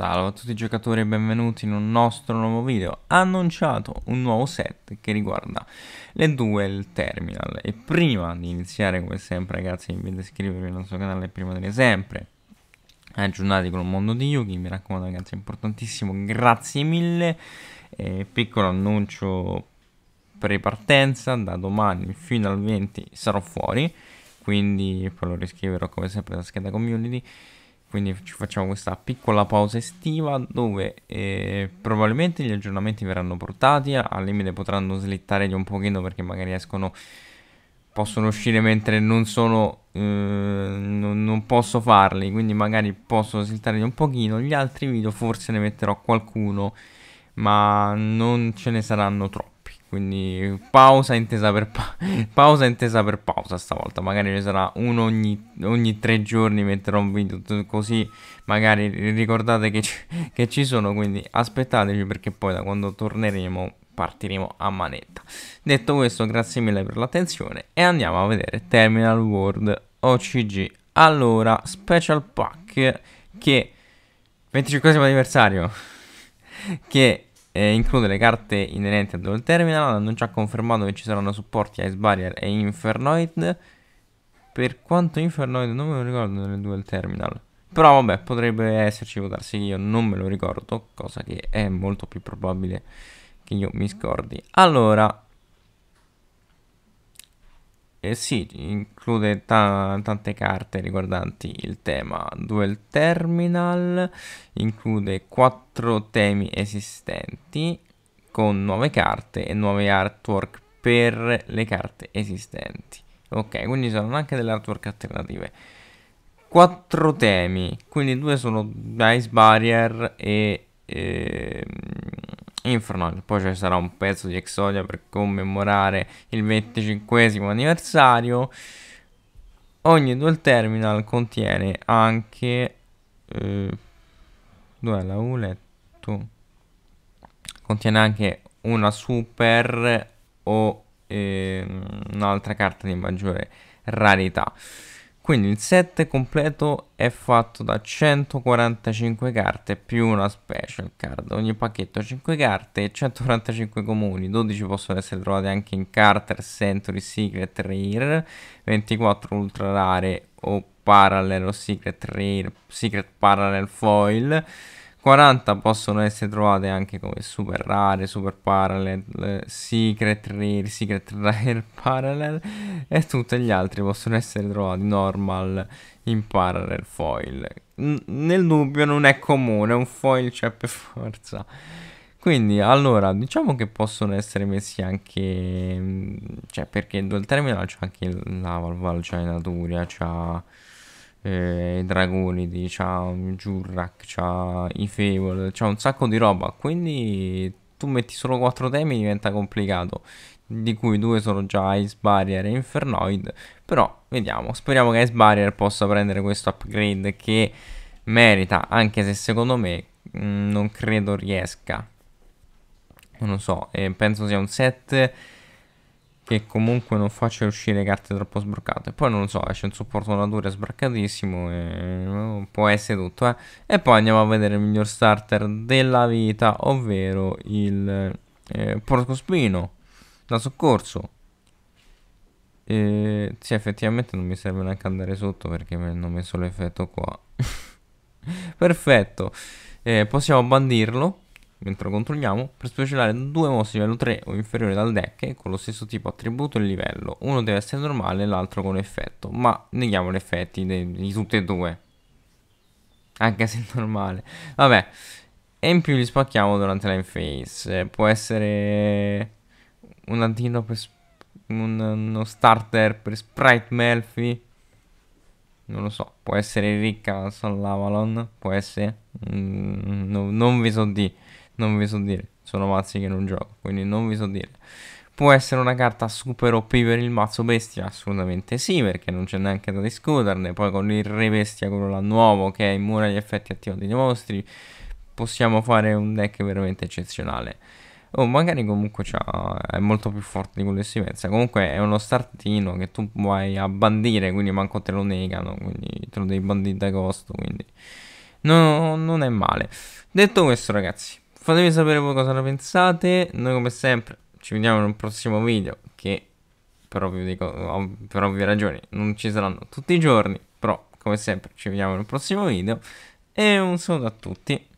Salve a tutti i giocatori e benvenuti in un nostro nuovo video. Ha annunciato un nuovo set che riguarda le duel terminal e prima di iniziare come sempre ragazzi vi invito a iscrivervi al nostro canale prima delle sempre aggiornati con il mondo di Yugi, mi raccomando ragazzi è importantissimo, grazie mille. Eh, piccolo annuncio pre-partenza, da domani fino al 20 sarò fuori, quindi poi lo riscriverò come sempre la scheda community quindi ci facciamo questa piccola pausa estiva dove eh, probabilmente gli aggiornamenti verranno portati, al limite potranno slittare di un pochino perché magari escono, possono uscire mentre non sono, eh, non, non, posso farli, quindi magari posso di un pochino, gli altri video forse ne metterò qualcuno, ma non ce ne saranno troppi. Quindi pausa intesa per, pa- pausa, intesa per pausa stavolta. Magari ne sarà uno ogni, ogni, tre giorni metterò un video così. Magari ricordate che ci, che ci sono. Quindi aspettatevi perché poi da quando torneremo partiremo a manetta. Detto questo, grazie mille per l'attenzione e andiamo a vedere Terminal World OCG. Allora, Special Pack che 25 anniversario che eh, include le carte inerenti al Dual Terminal, hanno già confermato che ci saranno supporti Ice Barrier e Infernoid. Per quanto Infernoid non me lo ricordo nel Dual Terminal. Però vabbè, potrebbe esserci, può darsi che io non me lo ricordo, cosa che è molto più probabile che io mi scordi. Allora, eh sì, include ta- tante carte riguardanti il tema Duel Terminal, include quattro temi esistenti con nuove carte e nuovi artwork per le carte esistenti. Ok, quindi sono anche delle artwork alternative. Quattro temi, quindi due sono Dice Barrier e... Ehm, Infernal, poi ci sarà un pezzo di Exodia per commemorare il 25 anniversario. Ogni dual terminal contiene anche... Eh, dove l'avevo letto? Contiene anche una super o eh, un'altra carta di maggiore rarità. Quindi il set completo è fatto da 145 carte più una special card. Ogni pacchetto ha 5 carte e 145 comuni. 12 possono essere trovate anche in Carter, Century, Secret, Rare, 24 ultra rare o Parallel o Secret Rare, Secret Parallel Foil. 40 possono essere trovate anche come super rare, super parallel, secret rare, secret rare parallel e tutti gli altri possono essere trovati normal in parallel foil. N nel dubbio non è comune, un foil c'è per forza. Quindi, allora, diciamo che possono essere messi anche... Mm, cioè, perché il terminal c'è anche la valvola, c'è la natura, c'è eh, Dragonidi, c'ha Jurrak, c'ha i Fable, c'ha un sacco di roba, quindi tu metti solo 4 temi diventa complicato, di cui due sono già Ice Barrier e Infernoid, però vediamo, speriamo che Ice Barrier possa prendere questo upgrade che merita, anche se secondo me mm, non credo riesca, non lo so, eh, penso sia un set che comunque non faccia uscire carte troppo sbroccate. Poi non lo so, c'è un supporto natura sbraccatissimo e può essere tutto. Eh. E poi andiamo a vedere il miglior starter della vita, ovvero il eh, porcospino da soccorso. Eh, sì, effettivamente non mi serve neanche andare sotto perché mi hanno messo l'effetto qua. Perfetto, eh, possiamo bandirlo mentre lo controlliamo, per specializzare due mostri livello 3 o inferiore dal deck con lo stesso tipo attributo e livello. Uno deve essere normale e l'altro con effetto, ma neghiamo gli effetti di tutti e due. Anche se è normale. Vabbè. E in più li spacchiamo durante la phase. Può essere un antino per un, uno starter per Sprite Melfi. Non lo so, può essere ricca sull'Avalon, può essere... Mm, no, non vi so di non vi so dire. Sono mazzi che non gioco, quindi non vi so dire. Può essere una carta super OP per il mazzo bestia? Assolutamente sì, perché non c'è neanche da discuterne. Poi con il re bestia, quello là nuovo, che è immune agli effetti attivati dei mostri, possiamo fare un deck veramente eccezionale. O oh, magari comunque è molto più forte di quello che si pensa. Comunque è uno startino che tu vai a bandire, quindi manco te lo negano, quindi te lo devi bandire da costo, quindi... No, non è male. Detto questo ragazzi, fatemi sapere voi cosa ne pensate. Noi come sempre ci vediamo in un prossimo video che per ovvie, oh, per ovvie ragioni non ci saranno tutti i giorni, però come sempre ci vediamo in un prossimo video e un saluto a tutti.